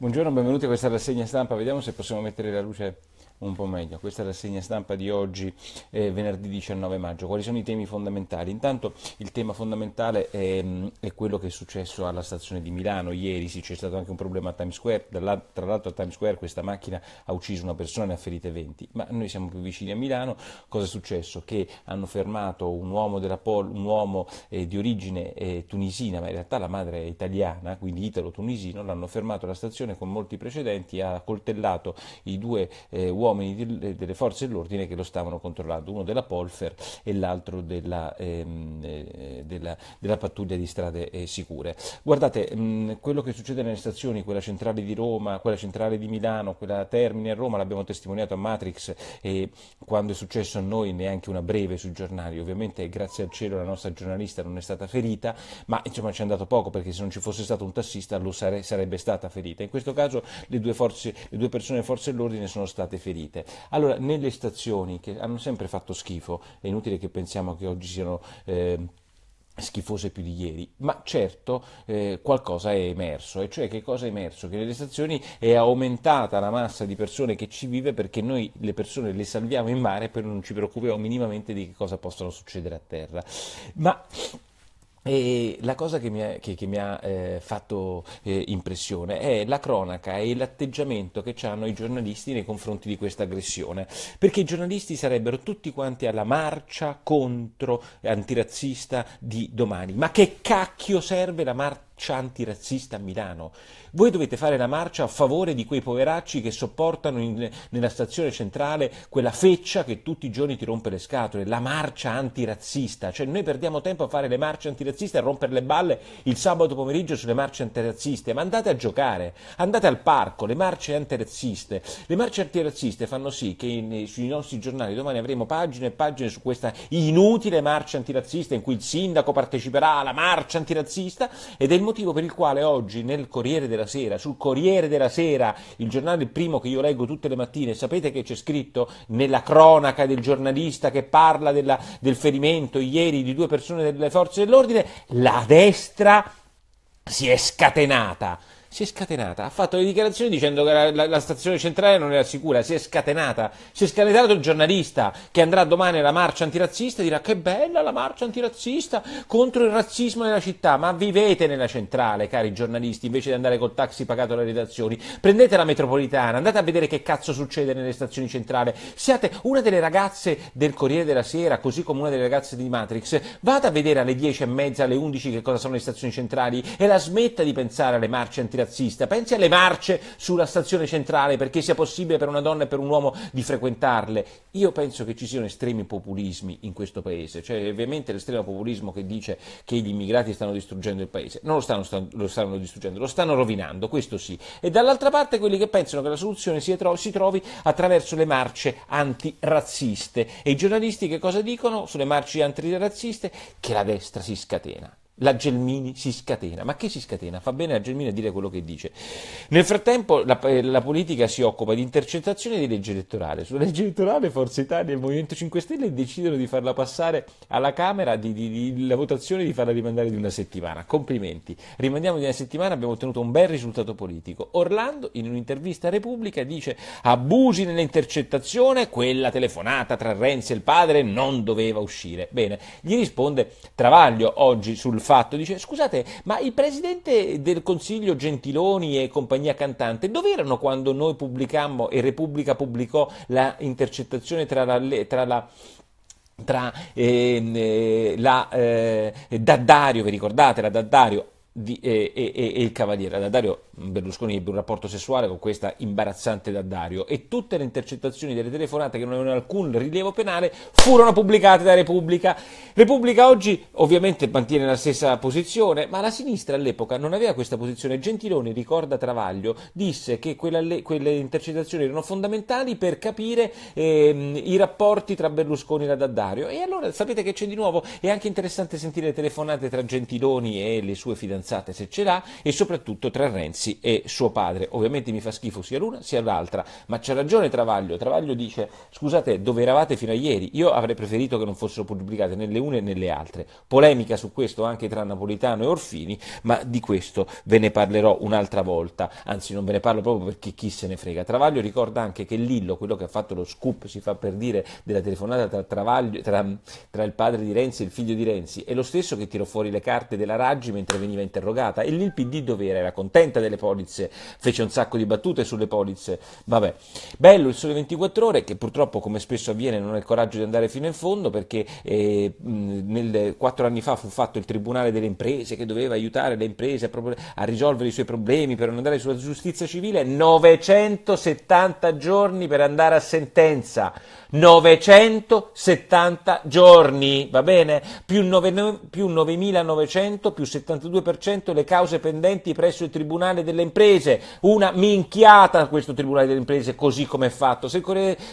Buongiorno, benvenuti a questa rassegna stampa. Vediamo se possiamo mettere la luce un po' meglio. Questa è la segna stampa di oggi, eh, venerdì 19 maggio. Quali sono i temi fondamentali? Intanto il tema fondamentale è, ehm, è quello che è successo alla stazione di Milano ieri, sì, c'è stato anche un problema a Times Square, tra l'altro a Times Square questa macchina ha ucciso una persona e ne ha ferite 20, ma noi siamo più vicini a Milano, cosa è successo? Che hanno fermato un uomo, Pol, un uomo eh, di origine eh, tunisina, ma in realtà la madre è italiana, quindi italo-tunisino, l'hanno fermato alla stazione con molti precedenti, ha coltellato i due eh, uomini uomini di, delle forze dell'ordine che lo stavano controllando, uno della Polfer e l'altro della, ehm, eh, della, della pattuglia di strade eh, sicure. Guardate, mh, quello che succede nelle stazioni, quella centrale di Roma, quella centrale di Milano, quella Termine a Roma, l'abbiamo testimoniato a Matrix e quando è successo a noi neanche una breve sui giornali, ovviamente grazie al cielo la nostra giornalista non è stata ferita, ma insomma ci è andato poco perché se non ci fosse stato un tassista lo sare, sarebbe stata ferita. In questo caso le due, forze, le due persone delle forze dell'ordine sono state ferite impedite. Allora, nelle stazioni che hanno sempre fatto schifo, è inutile che pensiamo che oggi siano... Eh, schifose più di ieri, ma certo eh, qualcosa è emerso, e cioè che cosa è emerso? Che nelle stazioni è aumentata la massa di persone che ci vive perché noi le persone le salviamo in mare e poi non ci preoccupiamo minimamente di che cosa possono succedere a terra. Ma e la cosa che mi, ha, che, che mi ha eh, fatto eh, impressione è la cronaca e l'atteggiamento che hanno i giornalisti nei confronti di questa aggressione, perché i giornalisti sarebbero tutti quanti alla marcia contro antirazzista di domani. Ma che cacchio serve la marcia? marcia antirazzista a Milano. Voi dovete fare la marcia a favore di quei poveracci che sopportano in, nella stazione centrale quella feccia che tutti i giorni ti rompe le scatole, la marcia antirazzista. Cioè noi perdiamo tempo a fare le marce antirazziste, a rompere le balle il sabato pomeriggio sulle marce antirazziste, ma andate a giocare, andate al parco, le marce antirazziste. Le marce antirazziste fanno sì che in, sui nostri giornali domani avremo pagine e pagine su questa inutile marcia antirazzista in cui il sindaco parteciperà alla marcia antirazzista ed è il motivo per il quale oggi nel Corriere della Sera, sul Corriere della Sera, il giornale primo che io leggo tutte le mattine, sapete che c'è scritto nella cronaca del giornalista che parla della, del ferimento ieri di due persone delle forze dell'ordine, la destra si è scatenata si è scatenata, ha fatto le dichiarazioni dicendo che la, la, la, stazione centrale non era sicura, si è scatenata, si è scatenato il giornalista che andrà domani alla marcia antirazzista e dirà che bella la marcia antirazzista contro il razzismo nella città, ma vivete nella centrale cari giornalisti invece di andare col taxi pagato alle redazioni, prendete la metropolitana, andate a vedere che cazzo succede nelle stazioni centrali, siate una delle ragazze del Corriere della Sera, così come una delle ragazze di Matrix, vada a vedere alle 10 e mezza, alle 11 che cosa sono le stazioni centrali e la smetta di pensare alle marce antirazziste antirazzista, pensi alle marce sulla stazione centrale perché sia possibile per una donna e per un uomo di frequentarle. Io penso che ci siano estremi populismi in questo paese, cioè ovviamente l'estremo populismo che dice che gli immigrati stanno distruggendo il paese, non lo stanno, lo stanno distruggendo, lo stanno rovinando, questo sì. E dall'altra parte quelli che pensano che la soluzione si, tro- si trovi attraverso le marce antirazziste. E i giornalisti che cosa dicono sulle marce antirazziste? Che la destra si scatena la Gelmini si scatena. Ma che si scatena? Fa bene a Gelmini a dire quello che dice. Nel frattempo la, eh, la politica si occupa di intercettazione e di legge elettorale. Sulla legge elettorale Forza Italia e il Movimento 5 Stelle decidono di farla passare alla Camera, di, di, di, la votazione di farla rimandare di una settimana. Complimenti. Rimandiamo di una settimana, abbiamo ottenuto un bel risultato politico. Orlando in un'intervista a Repubblica dice abusi nell'intercettazione, quella telefonata tra Renzi e il padre non doveva uscire. Bene, gli risponde Travaglio oggi sul fatto, dice scusate, ma il presidente del Consiglio Gentiloni e compagnia cantante dove erano quando noi pubblicammo e Repubblica pubblicò la intercettazione tra la, tra la tra ehm, eh, la eh, Daddario, vi ricordate la Daddario di, e, e, e, il Cavaliere. A Daddario Berlusconi ebbe un rapporto sessuale con questa imbarazzante Daddario e tutte le intercettazioni delle telefonate che non avevano alcun rilievo penale furono pubblicate da Repubblica. Repubblica oggi ovviamente mantiene la stessa posizione, ma la sinistra all'epoca non aveva questa posizione. Gentiloni, ricorda Travaglio, disse che quella, quelle intercettazioni erano fondamentali per capire ehm, i rapporti tra Berlusconi e la Daddario. E allora sapete che c'è di nuovo? È anche interessante sentire le telefonate tra Gentiloni e le sue fidanzate fidanzate se ce l'ha e soprattutto tra Renzi e suo padre. Ovviamente mi fa schifo sia l'una sia l'altra, ma c'è ragione Travaglio. Travaglio dice scusate dove eravate fino a ieri, io avrei preferito che non fossero pubblicate né le une né le altre. Polemica su questo anche tra Napolitano e Orfini, ma di questo ve ne parlerò un'altra volta, anzi non ve ne parlo proprio perché chi se ne frega. Travaglio ricorda anche che Lillo, quello che ha fatto lo scoop, si fa per dire, della telefonata tra, Travaglio, tra, tra il padre di Renzi e il figlio di Renzi, è lo stesso che tirò fuori le carte della Raggi mentre veniva interrogato interrogata e lì il PD dov'era? Era contenta delle polizze, fece un sacco di battute sulle polizze, vabbè. Bello il Sole 24 Ore che purtroppo come spesso avviene non ha il coraggio di andare fino in fondo perché eh, nel, quattro anni fa fu fatto il Tribunale delle Imprese che doveva aiutare le imprese a, a risolvere i suoi problemi per non andare sulla giustizia civile, 970 giorni per andare a sentenza. 970 giorni, va bene? Più, 9, più 9.900, più 72% 50% le cause pendenti presso il Tribunale delle Imprese, una minchiata questo Tribunale delle Imprese così come è fatto. Se,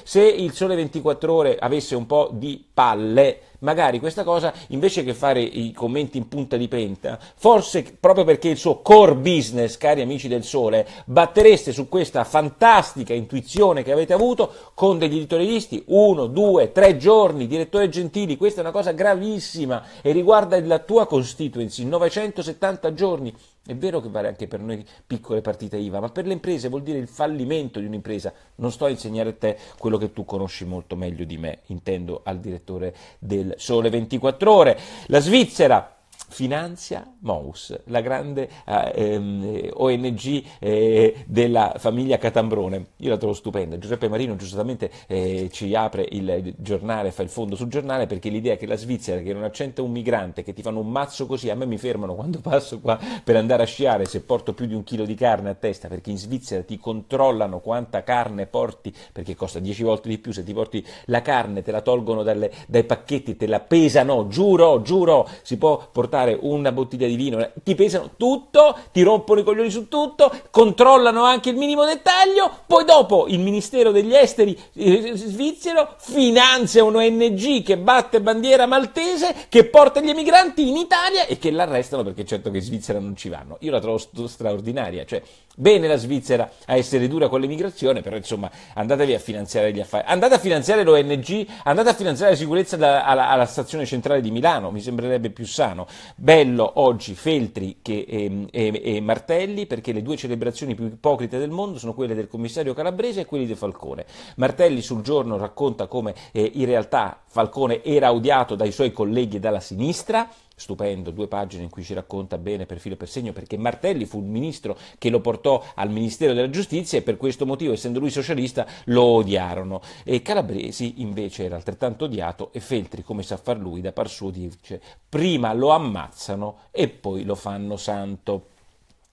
se il Sole 24 Ore avesse un po' di palle magari questa cosa invece che fare i commenti in punta di penta, forse proprio perché il suo core business, cari amici del sole, battereste su questa fantastica intuizione che avete avuto con degli editorialisti, uno, due, tre giorni, direttore Gentili, questa è una cosa gravissima e riguarda la tua constituency, 970 giorni è vero che vale anche per noi piccole partite IVA, ma per le imprese vuol dire il fallimento di un'impresa. Non sto a insegnare a te quello che tu conosci molto meglio di me, intendo al direttore del Sole 24 Ore. La Svizzera finanzia Mous, la grande eh, ehm, ONG eh, della famiglia Catambrone. Io la trovo stupenda. Giuseppe Marino giustamente eh, ci apre il giornale, fa il fondo sul giornale perché l'idea che la Svizzera, che non accetta un migrante, che ti fanno un mazzo così, a me mi fermano quando passo qua per andare a sciare se porto più di un chilo di carne a testa, perché in Svizzera ti controllano quanta carne porti, perché costa 10 volte di più se ti porti la carne, te la tolgono dalle, dai pacchetti, te la pesano, giuro, giuro, si può portare portare una bottiglia di vino, ti pesano tutto, ti rompono i coglioni su tutto, controllano anche il minimo dettaglio, poi dopo il Ministero degli Esteri eh, svizzero finanzia un ONG che batte bandiera maltese, che porta gli emigranti in Italia e che l'arrestano perché certo che in Svizzera non ci vanno. Io la trovo straordinaria, cioè bene la Svizzera a essere dura con l'emigrazione, però insomma andatevi a finanziare gli affari, andate a finanziare l'ONG, andate a finanziare la sicurezza alla, alla, alla stazione centrale di Milano, mi sembrerebbe più sano. Bello oggi Feltri che, e, ehm, e, e, Martelli perché le due celebrazioni più ipocrite del mondo sono quelle del commissario Calabrese e quelle di Falcone. Martelli sul giorno racconta come eh, in realtà Falcone era odiato dai suoi colleghi e dalla sinistra stupendo, due pagine in cui ci racconta bene per filo e per segno perché Martelli fu il ministro che lo portò al Ministero della Giustizia e per questo motivo, essendo lui socialista, lo odiarono. E Calabresi invece era altrettanto odiato e Feltri, come sa far lui, da par suo dice prima lo ammazzano e poi lo fanno santo.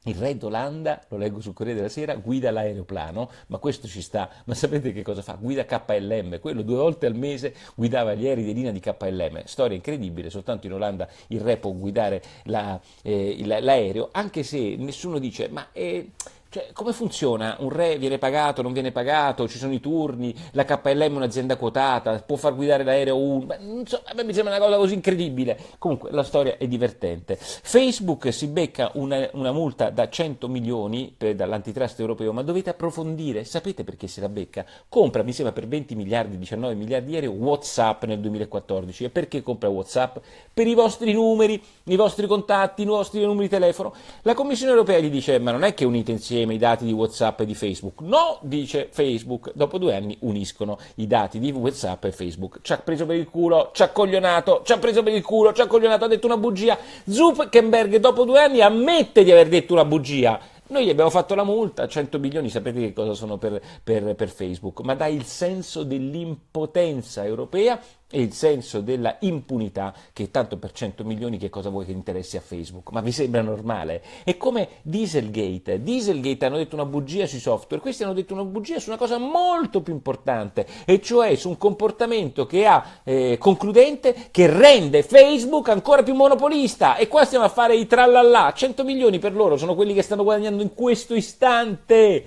Il re d'Olanda, lo leggo sul Corriere della Sera, guida l'aeroplano, ma questo ci sta, ma sapete che cosa fa? Guida KLM, quello due volte al mese guidava gli aerei di linea di KLM, storia incredibile, soltanto in Olanda il re può guidare la, eh, l'aereo, anche se nessuno dice ma... Eh, cioè, come funziona? Un re viene pagato, non viene pagato, ci sono i turni, la KLM è un'azienda quotata, può far guidare l'aereo non So, a me mi sembra una cosa così incredibile. Comunque, la storia è divertente. Facebook si becca una, una multa da 100 milioni per, dall'antitrust europeo, ma dovete approfondire, sapete perché se la becca? Compra, mi sembra, per 20 miliardi, 19 miliardi di euro WhatsApp nel 2014. E perché compra WhatsApp? Per i vostri numeri, i vostri contatti, i vostri numeri di telefono. La Commissione europea gli dice, ma non è che unite insieme insieme i dati di WhatsApp e di Facebook. No, dice Facebook, dopo due anni uniscono i dati di WhatsApp e Facebook. Ci ha preso per il culo, ci ha coglionato, ci ha preso per il culo, ci ha coglionato, ha detto una bugia. Zuckerberg dopo due anni ammette di aver detto una bugia. Noi gli abbiamo fatto la multa, 100 milioni, sapete che cosa sono per, per, per Facebook, ma dà il senso dell'impotenza europea e il senso della impunità che tanto per 100 milioni che cosa vuoi che interessi a Facebook? Ma mi sembra normale. È come Dieselgate. Dieselgate hanno detto una bugia sui software, questi hanno detto una bugia su una cosa molto più importante, e cioè su un comportamento che ha eh, concludente che rende Facebook ancora più monopolista. E qua stiamo a fare i trallallà. 100 milioni per loro sono quelli che stanno guadagnando in questo istante.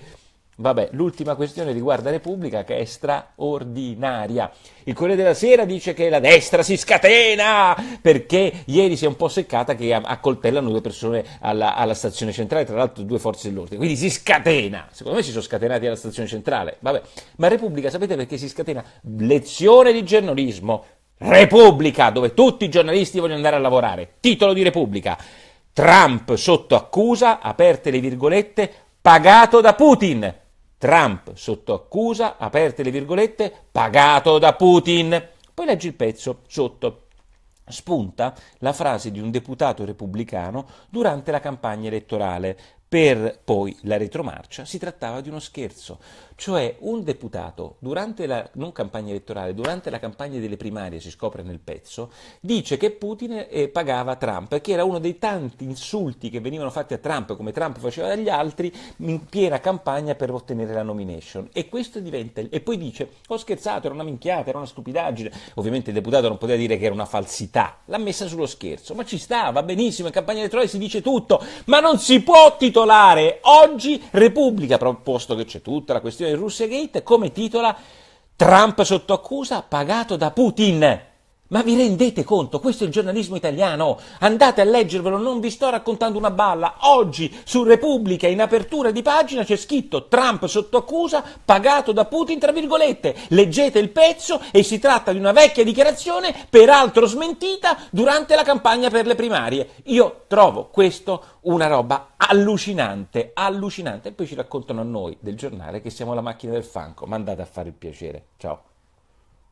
Vabbè, l'ultima questione riguarda Repubblica che è straordinaria. Il Corriere della Sera dice che la destra si scatena perché ieri si è un po' seccata che accoltellano due persone alla, alla stazione centrale, tra l'altro due forze dell'ordine. Quindi si scatena. Secondo me si sono scatenati alla stazione centrale. Vabbè, ma Repubblica sapete perché si scatena? Lezione di giornalismo. Repubblica, dove tutti i giornalisti vogliono andare a lavorare. Titolo di Repubblica. Trump sotto accusa, aperte le virgolette, pagato da Putin. Trump sotto accusa, aperte le virgolette, pagato da Putin. Poi leggi il pezzo sotto. Spunta la frase di un deputato repubblicano durante la campagna elettorale per poi la retromarcia, si trattava di uno scherzo, cioè un deputato durante la non campagna elettorale, durante la campagna delle primarie, si scopre nel pezzo, dice che Putin eh, pagava Trump, che era uno dei tanti insulti che venivano fatti a Trump, come Trump faceva dagli altri, in piena campagna per ottenere la nomination. E, diventa, e poi dice, ho scherzato, era una minchiata, era una stupidaggine. Ovviamente il deputato non poteva dire che era una falsità, l'ha messa sullo scherzo, ma ci sta, va benissimo, in campagna elettorale si dice tutto, ma non si può titolare titolare oggi Repubblica, proposto che c'è tutta la questione di Russia Gate, come titola Trump sotto accusa pagato da Putin. Ma vi rendete conto? Questo è il giornalismo italiano. Andate a leggervelo, non vi sto raccontando una balla. Oggi su Repubblica, in apertura di pagina, c'è scritto Trump sotto accusa, pagato da Putin, tra virgolette. Leggete il pezzo e si tratta di una vecchia dichiarazione, peraltro smentita, durante la campagna per le primarie. Io trovo questo una roba allucinante, allucinante. E poi ci raccontano a noi del giornale che siamo la macchina del fanco. Ma andate a fare il piacere. Ciao.